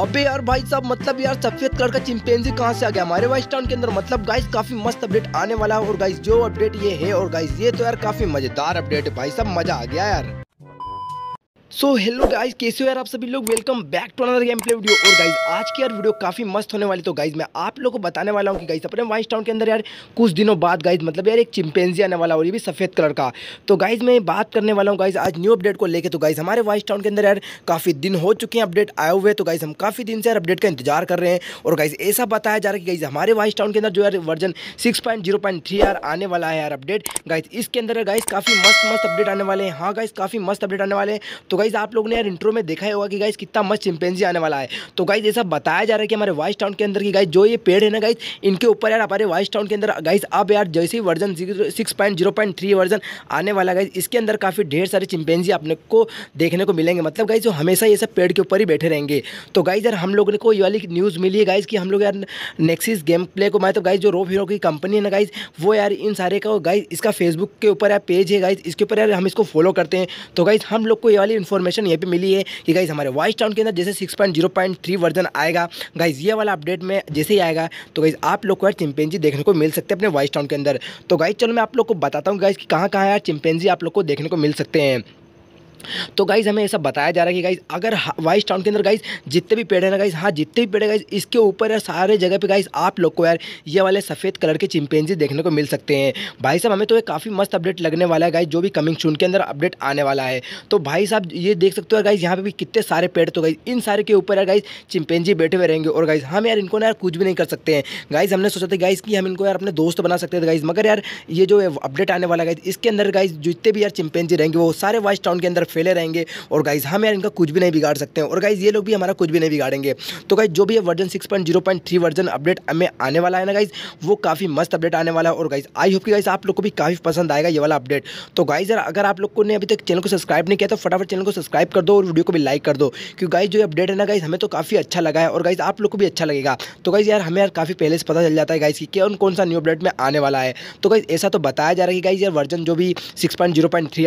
अबे यार भाई साहब मतलब यार सफेद कलर का चिंपेंजी कहाँ से आ गया हमारे वाइस टाउन के अंदर मतलब गाइस काफी मस्त अपडेट आने वाला है और गाइस जो अपडेट ये है और गाइस ये तो यार काफी मजेदार अपडेट है भाई साहब मजा आ गया यार सो हेलो गाइज कैसे हो यार आप सभी लोग welcome back to another game play video और गाइज आज की यार वीडियो काफ़ी मस्त होने वाली तो गाइज मैं आप लोगों को बताने वाला हूँ कि गाइज अपने वाइस टाउन के अंदर यार कुछ दिनों बाद गाइज मतलब यार एक चिंपेंजी आने वाला और ये भी सफ़ेद कलर का तो गाइज मैं बात करने वाला हूँ गाइज आज न्यू अपडेट को लेकर तो गाइज हमारे वाइस टाउन के अंदर यार काफ़ी दिन हो चुके हैं अपडेट आए हुए तो गाइज हम काफ़ी दिन से यार अपडेट का इंतजार कर रहे हैं और गाइज ऐसा बताया जा रहा है कि गाइज हमारे वाइस टाउन के अंदर जो यार वर्जन सिक्स पॉइंट आने वाला है यार अपडेट गाइज इसके अंदर गाइज काफ़ी मस्त मस्त अपडेट आने वाले हैं हाँ गाइज काफ़ी मस्त अपडेट आने वाले हैं तो गाइज आप लोगों ने यार इंट्रो में देखा ही होगा कि गाइज कितना मस्त चिंपेंजी आने वाला है तो गाइज ऐसा बताया जा रहा है कि हमारे वाइस टाउन के अंदर की गाइज जो ये पेड़ है ना गाइज इनके ऊपर यार हमारे वाइस टाउन के अंदर गाइज अब यार जैसे ही version six point zero point three version आने वाला गाइज इसके अंदर काफ़ी ढेर सारे चिंपेंजी अपने को देखने को मिलेंगे मतलब गाइज जो हमेशा ये सब पेड़ के ऊपर ही बैठे रहेंगे तो गाइज यार हम लोगों को ये वाली न्यूज़ मिली है गाइज कि हम लोग यार नेक्सिस गेम प्ले को मैं तो गाइज जो रोप हीरो की कंपनी है ना गाइज वो यार इन सारे का गाइज इसका फेसबुक के ऊपर यार पेज है गाइज इसके ऊपर यार हम इसको फॉलो करते हैं तो गाइज हम लोग को ये वाली इन्फॉर्मेशन ये भी मिली है कि गाइज हमारे वॉइस टाउन के अंदर जैसे six point zero point three version आएगा गाइज ये वाला अपडेट में जैसे ही आएगा तो गाइज आप लोग को यार चिंपेंजी देखने को मिल सकते हैं अपने वॉइस टाउन के अंदर तो गाइज चलो मैं आप लोग को बताता हूँ गाइज कि कहाँ कहाँ यार चिंपेंजी आप लोग को देखने को मिल सकते हैं तो गाइज़ हमें ऐसा बताया जा रहा है कि गाइज़ अगर वाइस टाउन के अंदर गाइज़ जितने भी पेड़ है ना गाइज़ हाँ जितने भी पेड़ है गाइज़ इसके ऊपर है सारे जगह पे गाइज़ आप लोग को यार ये वाले सफ़ेद कलर के चिंपेंजी देखने को मिल सकते हैं भाई साहब हमें तो ये काफ़ी मस्त अपडेट लगने वाला है गाइज़ जो भी कमिंग शून के अंदर अपडेट आने वाला है तो भाई साहब ये देख सकते हो गाइज़ यहाँ पर भी कितने सारे पेड़ तो गाइज़ इन सारे के ऊपर यार गाइज़ चिंपेंजी बैठे हुए रहेंगे और गाइज़ हम यार इनको ना यार कुछ भी नहीं कर सकते हैं गाइज़ हमने सोचा था गाइज़ कि हम इनको यार अपने दोस्त बना सकते थे गाइज़ मगर यार ये जो अपडेट आने वाला गाइज़ इसके अंदर गाइज़ जितने भी यार चिंपेंजी रहेंगे वो सारे वाइस टाउन के अंदर फेले रहेंगे और गाइज हम यार इनका कुछ भी नहीं बिगाड़ सकते हैं और गाइज ये लोग भी हमारा कुछ भी नहीं बिगाड़ेंगे तो गाइज जो भी है version six point zero point three version update हमें आने वाला है ना गाइज वो काफ़ी मस्त अपडेट आने वाला है और गाइज आई होप कि गाइज आप लोग को भी काफ़ी पसंद आएगा ये वाला अपडेट तो गाइज यार अगर आप लोग को ने अभी तक चैनल को सब्सक्राइब नहीं किया तो फटाफट चैनल को सब्सक्राइब कर दो और वीडियो को भी लाइक कर दो क्योंकि गाइज जो अपडेट है ना गाइज हमें तो काफ़ी अच्छा लगा है और गाइज आप लोग को भी अच्छा लगेगा तो गाइज यार हमें यार काफ़ी पहले से पता चल जाता है गाइज की कौन कौन सा न्यू अपडेट में आने वाला है तो गाइज ऐसा तो बताया जा रहा है कि गाइज यार वर्जन जो भी सिक्स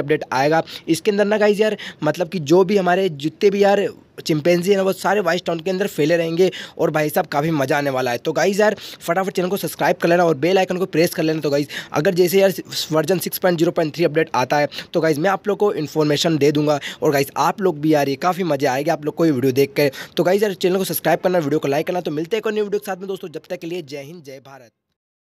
अपडेट आएगा इसके अंदर ना गाइज गाइज यार मतलब कि जो भी हमारे जितने भी यार चिंपेंजी है ना वो सारे वाइस टाउन के अंदर फैले रहेंगे और भाई साहब काफ़ी मज़ा आने वाला है तो गाइज़ यार फटाफट चैनल को सब्सक्राइब कर लेना और बेल आइकन को प्रेस कर लेना तो गाइज़ अगर जैसे यार वर्जन 6.0.3 अपडेट आता है तो गाइज़ मैं आप लोग को इन्फॉर्मेशन दे दूंगा और गाइज़ आप लोग भी यार ये काफ़ी मज़ा आएगा आप लोग को ये वीडियो देख के तो गाइज़ यार चैनल को सब्सक्राइब करना वीडियो को लाइक करना तो मिलते हैं कोई न्यू वीडियो के साथ में दोस्तों जब तक के लिए जय हिंद जय भारत